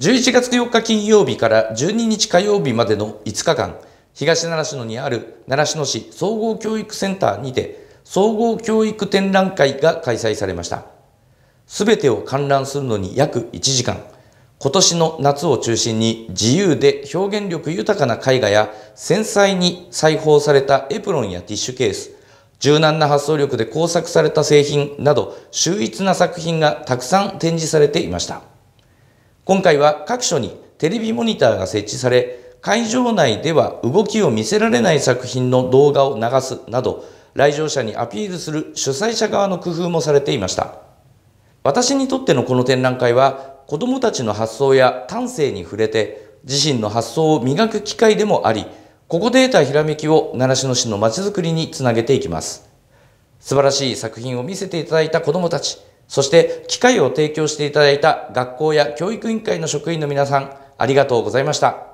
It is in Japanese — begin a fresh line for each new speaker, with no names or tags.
11月4日金曜日から12日火曜日までの5日間、東奈良市のにある奈良市の市総合教育センターにて、総合教育展覧会が開催されました。すべてを観覧するのに約1時間、今年の夏を中心に自由で表現力豊かな絵画や繊細に裁縫されたエプロンやティッシュケース、柔軟な発想力で工作された製品など秀逸な作品がたくさん展示されていました。今回は各所にテレビモニターが設置され、会場内では動きを見せられない作品の動画を流すなど、来場者にアピールする主催者側の工夫もされていました。私にとってのこの展覧会は、子供たちの発想や端正に触れて、自身の発想を磨く機会でもあり、ここで得たひらめきを習志野市のまちづくりにつなげていきます。素晴らしい作品を見せていただいた子どもたち、そして機会を提供していただいた学校や教育委員会の職員の皆さん、ありがとうございました。